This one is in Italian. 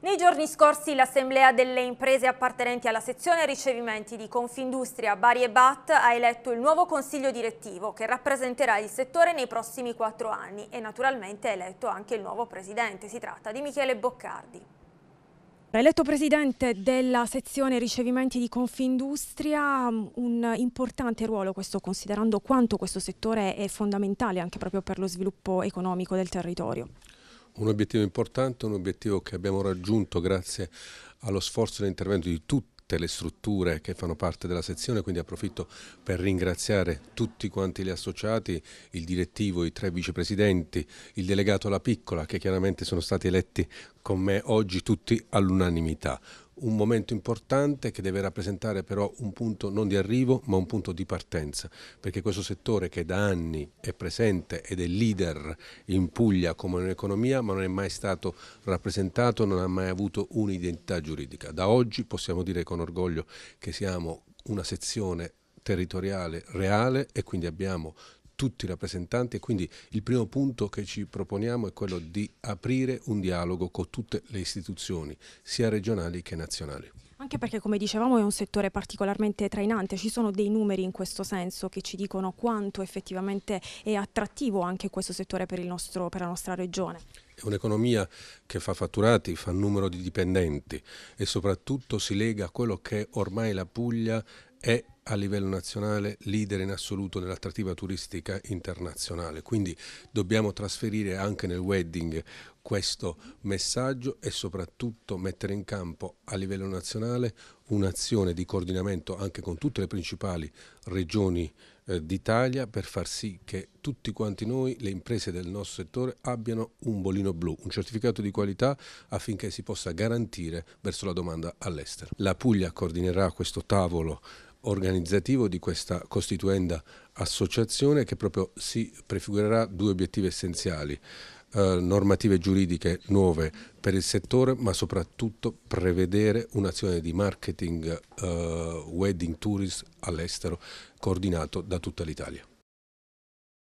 Nei giorni scorsi l'Assemblea delle imprese appartenenti alla sezione ricevimenti di Confindustria Bari e Bat ha eletto il nuovo consiglio direttivo che rappresenterà il settore nei prossimi quattro anni e naturalmente è eletto anche il nuovo presidente. Si tratta di Michele Boccardi. Eletto presidente della sezione ricevimenti di Confindustria, mm, un importante ruolo questo considerando quanto questo settore è fondamentale anche proprio per lo sviluppo economico del territorio. Un obiettivo importante, un obiettivo che abbiamo raggiunto grazie allo sforzo e all'intervento di tutte le strutture che fanno parte della sezione, quindi approfitto per ringraziare tutti quanti gli associati, il direttivo, i tre vicepresidenti, il delegato alla piccola che chiaramente sono stati eletti con me oggi tutti all'unanimità un momento importante che deve rappresentare però un punto non di arrivo ma un punto di partenza, perché questo settore che da anni è presente ed è leader in Puglia come un'economia ma non è mai stato rappresentato, non ha mai avuto un'identità giuridica. Da oggi possiamo dire con orgoglio che siamo una sezione territoriale reale e quindi abbiamo tutti i rappresentanti e quindi il primo punto che ci proponiamo è quello di aprire un dialogo con tutte le istituzioni, sia regionali che nazionali. Anche perché come dicevamo è un settore particolarmente trainante, ci sono dei numeri in questo senso che ci dicono quanto effettivamente è attrattivo anche questo settore per, nostro, per la nostra regione. È un'economia che fa fatturati, fa numero di dipendenti e soprattutto si lega a quello che ormai la Puglia è a livello nazionale leader in assoluto nell'attrattiva turistica internazionale, quindi dobbiamo trasferire anche nel wedding questo messaggio e soprattutto mettere in campo a livello nazionale un'azione di coordinamento anche con tutte le principali regioni eh, d'Italia per far sì che tutti quanti noi, le imprese del nostro settore, abbiano un bolino blu, un certificato di qualità affinché si possa garantire verso la domanda all'estero. La Puglia coordinerà questo tavolo organizzativo di questa costituenda associazione che proprio si prefigurerà due obiettivi essenziali. Eh, normative giuridiche nuove per il settore, ma soprattutto prevedere un'azione di marketing eh, wedding tourist all'estero coordinato da tutta l'Italia.